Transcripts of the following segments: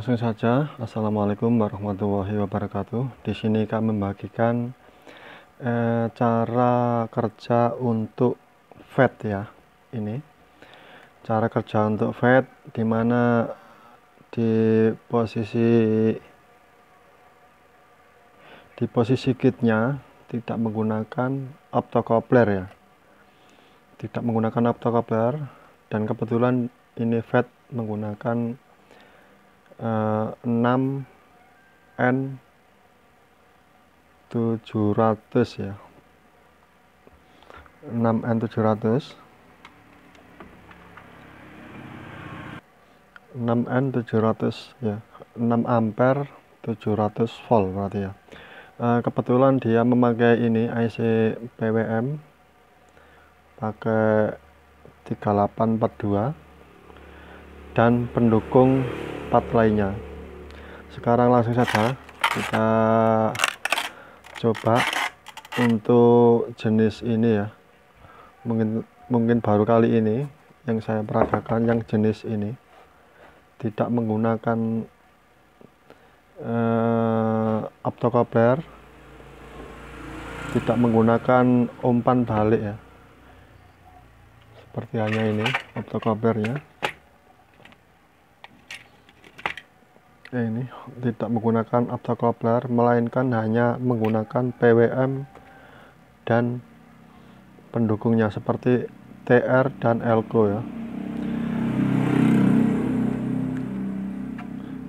Langsung saja, Assalamualaikum warahmatullahi wabarakatuh. Di sini kami membagikan eh, cara kerja untuk FED ya. Ini cara kerja untuk FED dimana di posisi di posisi kitnya tidak menggunakan optocoupler ya. Tidak menggunakan optocoupler dan kebetulan ini FED menggunakan 6 N 700 ya 6 N 700 6N 700 ya 6 ampere 700 volt berarti ya e, kebetulan dia memakai ini IC PWM pakai 3842 dan pendukung part lainnya sekarang langsung saja kita coba untuk jenis ini ya mungkin mungkin baru kali ini yang saya peragakan yang jenis ini tidak menggunakan eh, optokopler tidak menggunakan umpan balik ya seperti hanya ini optokoplernya Nah ini tidak menggunakan optocoupler melainkan hanya menggunakan PWM dan pendukungnya seperti TR dan Elko ya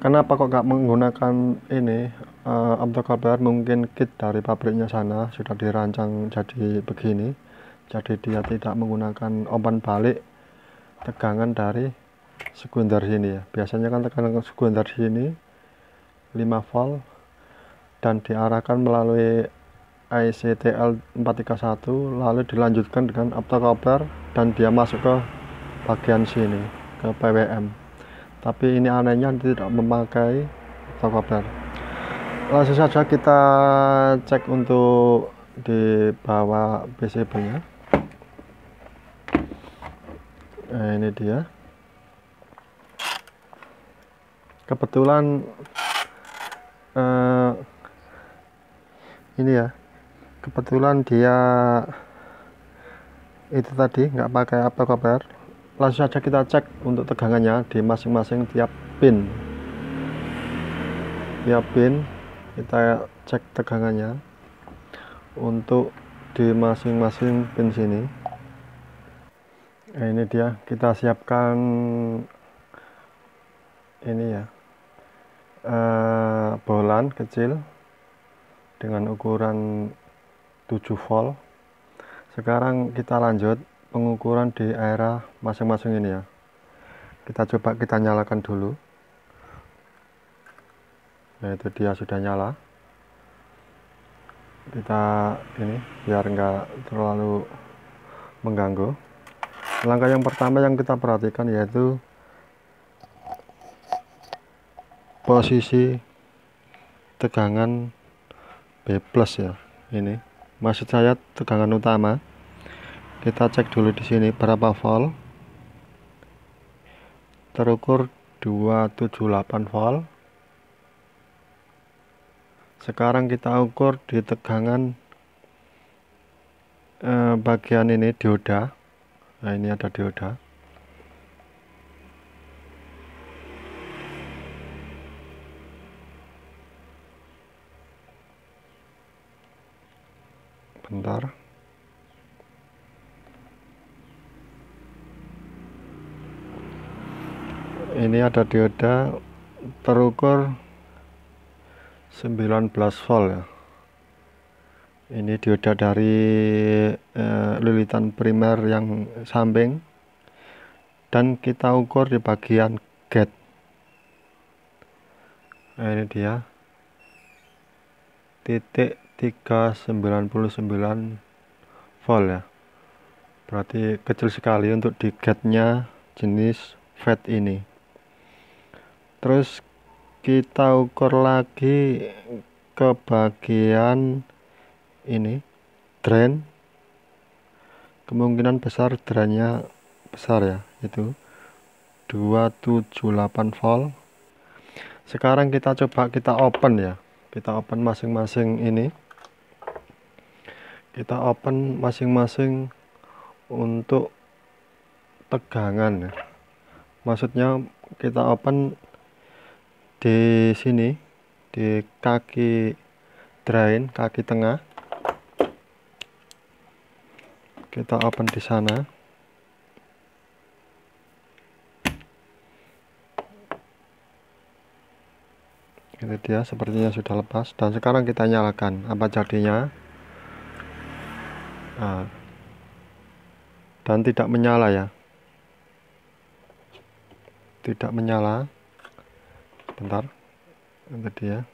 kenapa kok gak menggunakan ini uh, eh, optocoupler mungkin kit dari pabriknya sana sudah dirancang jadi begini jadi dia tidak menggunakan open balik tegangan dari sekunder sini ya biasanya kan tekanan sekunder sini 5 volt dan diarahkan melalui ICTL 431 lalu dilanjutkan dengan optocoupler dan dia masuk ke bagian sini ke PWM tapi ini anehnya tidak memakai optocoupler langsung saja kita cek untuk di bawah PCB nya nah, eh, ini dia kebetulan uh, ini ya kebetulan dia itu tadi nggak pakai apa kabar langsung aja kita cek untuk tegangannya di masing-masing tiap pin tiap pin kita cek tegangannya untuk di masing-masing pin sini nah, ini dia kita siapkan ini ya Eh, bolan kecil dengan ukuran 7 volt sekarang kita lanjut pengukuran di area masing-masing ini ya kita coba kita nyalakan dulu nah itu dia sudah nyala kita ini biar enggak terlalu mengganggu langkah yang pertama yang kita perhatikan yaitu posisi tegangan B plus ya ini maksud saya tegangan utama kita cek dulu di sini berapa volt terukur 278 volt sekarang kita ukur di tegangan eh, bagian ini dioda nah ini ada dioda bentar ini ada dioda terukur 19 volt ya ini dioda dari eh, lilitan primer yang samping dan kita ukur di bagian gate nah, ini dia titik 399 volt ya berarti kecil sekali untuk di gate nya jenis FET ini terus kita ukur lagi ke bagian ini drain kemungkinan besar drainnya besar ya itu 278 volt sekarang kita coba kita open ya kita open masing-masing ini kita open masing-masing untuk tegangan ya. maksudnya kita open di sini di kaki drain kaki tengah kita open di sana Ini dia sepertinya sudah lepas dan sekarang kita nyalakan apa jadinya dan tidak menyala ya tidak menyala bentar tadi ya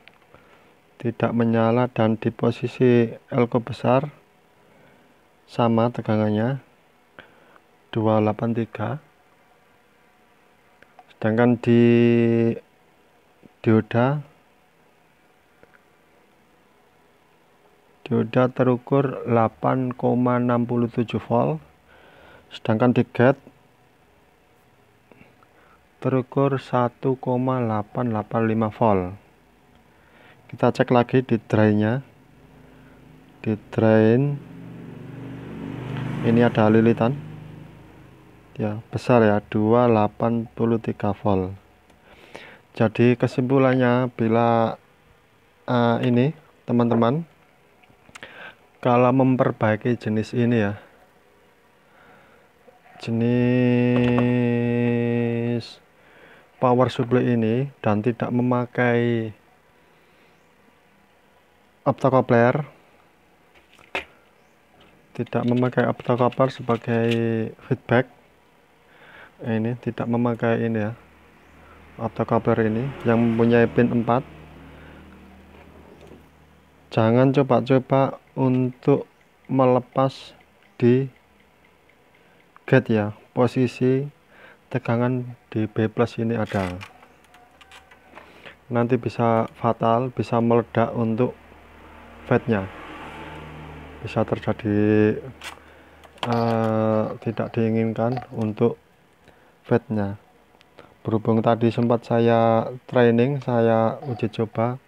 tidak menyala dan di posisi elko besar sama tegangannya 283 sedangkan di dioda Dioda terukur 8,67 volt, sedangkan di gate terukur 1,885 volt. Kita cek lagi di drainnya. Di drain ini ada lilitan. Ya, besar ya, 283 volt. Jadi kesimpulannya bila uh, ini teman-teman kalau memperbaiki jenis ini ya jenis power supply ini dan tidak memakai optocoupler tidak memakai optocoupler sebagai feedback ini tidak memakai ini ya optocoupler ini yang mempunyai pin 4 jangan coba-coba untuk melepas di gate ya posisi tegangan di B plus ini ada nanti bisa fatal bisa meledak untuk fatnya bisa terjadi uh, tidak diinginkan untuk fatnya berhubung tadi sempat saya training saya uji coba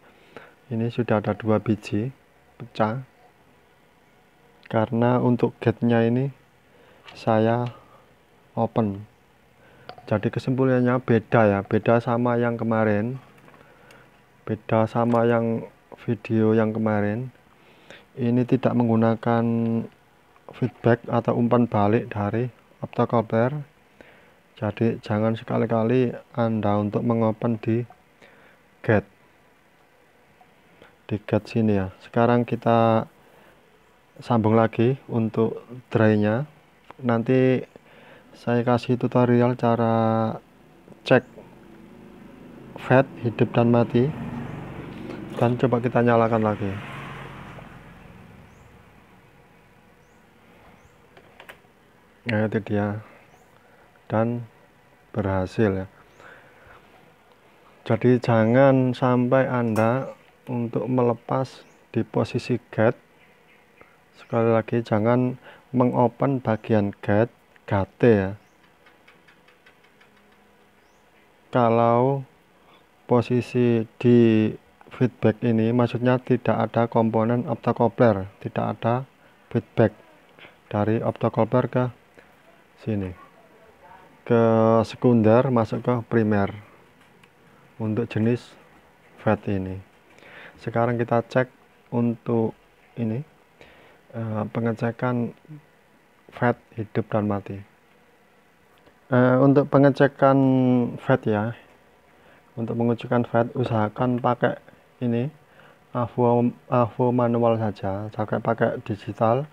ini sudah ada dua biji pecah karena untuk gate-nya ini saya open jadi kesimpulannya beda ya beda sama yang kemarin beda sama yang video yang kemarin ini tidak menggunakan feedback atau umpan balik dari optocoupler jadi jangan sekali-kali anda untuk mengopen di gate di gate sini ya sekarang kita sambung lagi untuk drainya. nanti saya kasih tutorial cara cek fat hidup dan mati dan coba kita nyalakan lagi nah itu dia dan berhasil ya jadi jangan sampai anda untuk melepas di posisi gate sekali lagi jangan mengopen bagian gate gate ya kalau posisi di feedback ini maksudnya tidak ada komponen optocoupler tidak ada feedback dari optocoupler ke sini ke sekunder masuk ke primer untuk jenis FET ini sekarang kita cek untuk ini uh, pengecekan fat hidup dan mati. Uh, untuk pengecekan fat ya, untuk mengujikan fat usahakan pakai ini AVO, AVO manual saja, jangan pakai digital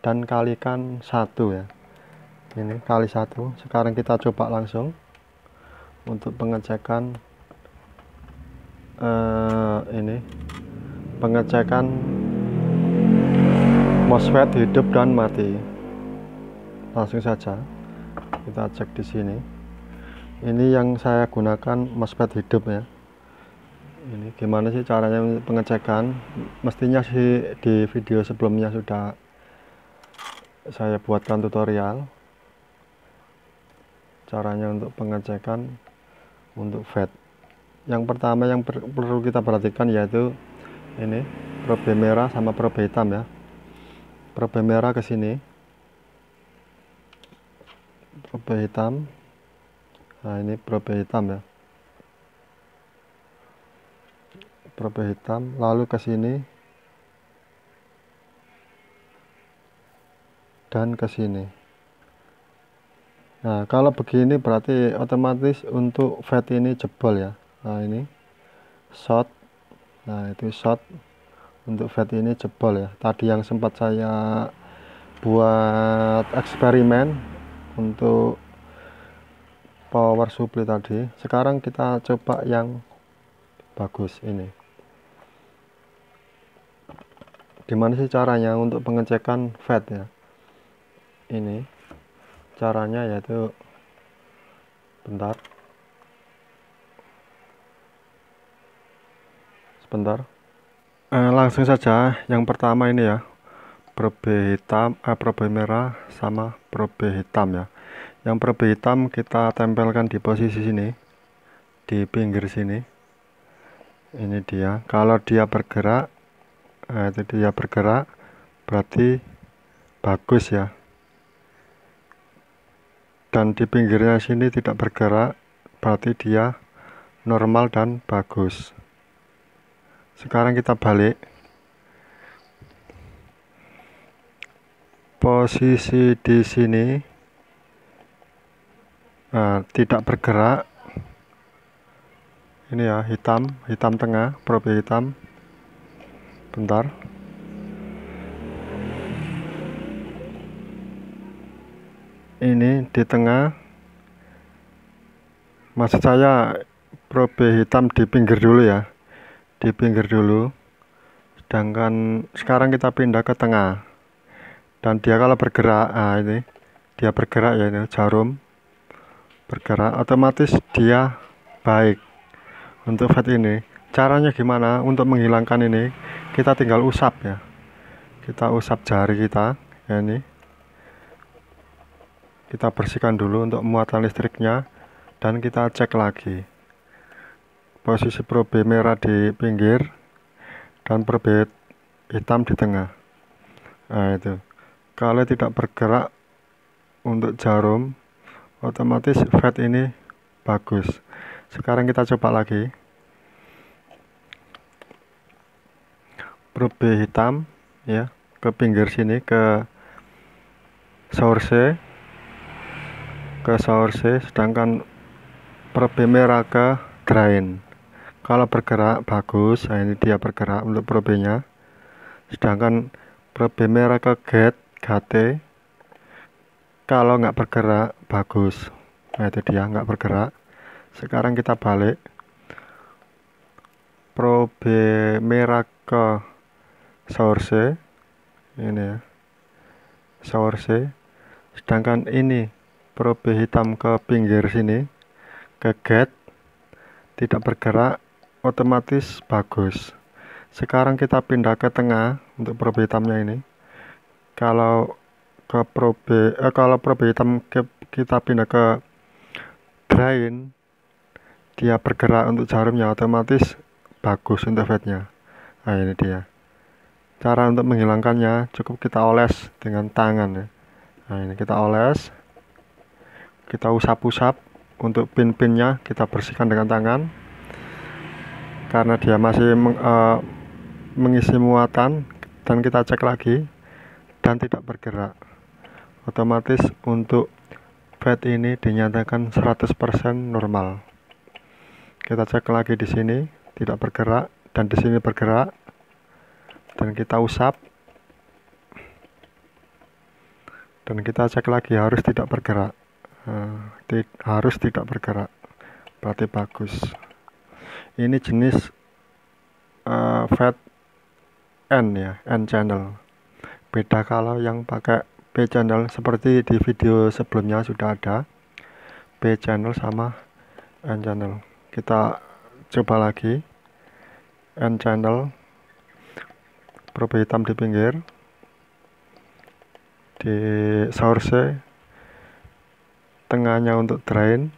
dan kalikan satu ya. Ini kali satu. Sekarang kita coba langsung untuk pengecekan uh, ini pengecekan MOSFET hidup dan mati. Langsung saja kita cek di sini. Ini yang saya gunakan MOSFET hidup ya. Ini gimana sih caranya pengecekan? Mestinya sih di video sebelumnya sudah saya buatkan tutorial caranya untuk pengecekan untuk FET. Yang pertama yang perlu kita perhatikan yaitu ini probe merah sama probe hitam ya Probe merah ke sini. Probe hitam. Nah, ini probe hitam ya. Probe hitam lalu ke sini. Dan ke sini. Nah, kalau begini berarti otomatis untuk fat ini jebol ya. Nah, ini short. Nah, itu short untuk vet ini jebol ya tadi yang sempat saya buat eksperimen untuk power supply tadi sekarang kita coba yang bagus ini gimana sih caranya untuk pengecekan fat ya ini caranya yaitu bentar sebentar eh, langsung saja yang pertama ini ya probe hitam eh, probe merah sama probe hitam ya yang probe hitam kita tempelkan di posisi sini di pinggir sini ini dia kalau dia bergerak eh, itu dia bergerak berarti bagus ya dan di pinggirnya sini tidak bergerak berarti dia normal dan bagus sekarang kita balik posisi di sini nah, tidak bergerak ini ya hitam hitam tengah probe hitam bentar ini di tengah maksud saya probe hitam di pinggir dulu ya di pinggir dulu sedangkan sekarang kita pindah ke tengah dan dia kalau bergerak nah ini dia bergerak ya ini jarum bergerak otomatis dia baik untuk fat ini caranya gimana untuk menghilangkan ini kita tinggal usap ya kita usap jari kita ya ini kita bersihkan dulu untuk muatan listriknya dan kita cek lagi posisi probe merah di pinggir dan probe hitam di tengah nah itu kalau tidak bergerak untuk jarum otomatis fat ini bagus sekarang kita coba lagi probe hitam ya ke pinggir sini ke source ke source sedangkan probe merah ke drain kalau bergerak bagus nah ini dia bergerak untuk probe nya sedangkan probe merah ke gate gate kalau nggak bergerak bagus nah itu dia nggak bergerak sekarang kita balik probe merah ke source ini ya source sedangkan ini probe hitam ke pinggir sini ke gate tidak bergerak otomatis bagus sekarang kita pindah ke tengah untuk probe hitamnya ini kalau ke probe eh, kalau probe hitam ke, kita pindah ke drain dia bergerak untuk jarumnya otomatis bagus untuk fade-nya nah ini dia cara untuk menghilangkannya cukup kita oles dengan tangan ya nah ini kita oles kita usap-usap untuk pin-pinnya kita bersihkan dengan tangan karena dia masih meng, uh, mengisi muatan dan kita cek lagi dan tidak bergerak otomatis untuk bed ini dinyatakan 100% normal kita cek lagi di sini tidak bergerak dan di sini bergerak dan kita usap dan kita cek lagi harus tidak bergerak uh, harus tidak bergerak berarti bagus ini jenis uh, FAT N ya N channel beda kalau yang pakai B channel seperti di video sebelumnya sudah ada B channel sama N channel kita coba lagi N channel probe hitam di pinggir di source tengahnya untuk drain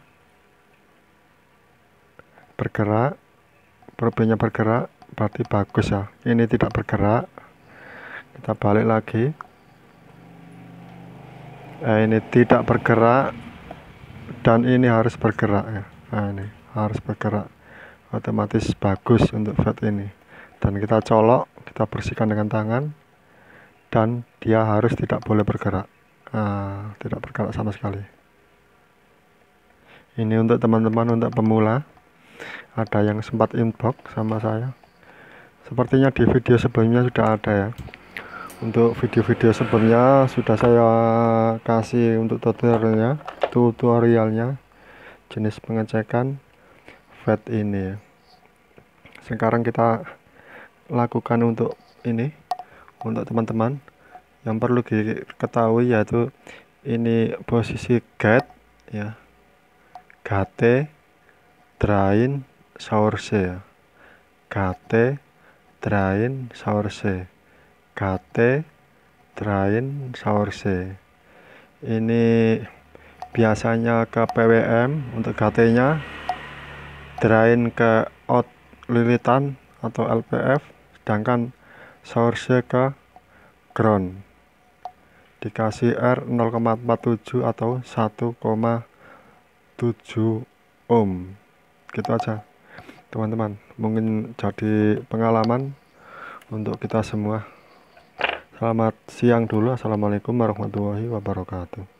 bergerak probenya bergerak berarti bagus ya ini tidak bergerak kita balik lagi nah, ini tidak bergerak dan ini harus bergerak ya nah ini harus bergerak otomatis bagus untuk fat ini dan kita colok kita bersihkan dengan tangan dan dia harus tidak boleh bergerak nah, tidak bergerak sama sekali ini untuk teman-teman untuk pemula ada yang sempat inbox sama saya sepertinya di video sebelumnya sudah ada ya untuk video-video sebelumnya sudah saya kasih untuk tutorialnya tutorialnya jenis pengecekan fat ini ya. sekarang kita lakukan untuk ini untuk teman-teman yang perlu diketahui yaitu ini posisi guide ya gate drain source, KT drain source, KT drain source. ini biasanya ke PWM untuk KT-nya drain ke out lilitan atau LPF sedangkan source ke ground dikasih R 0,47 atau 1,7 ohm gitu aja teman-teman mungkin jadi pengalaman untuk kita semua selamat siang dulu assalamualaikum warahmatullahi wabarakatuh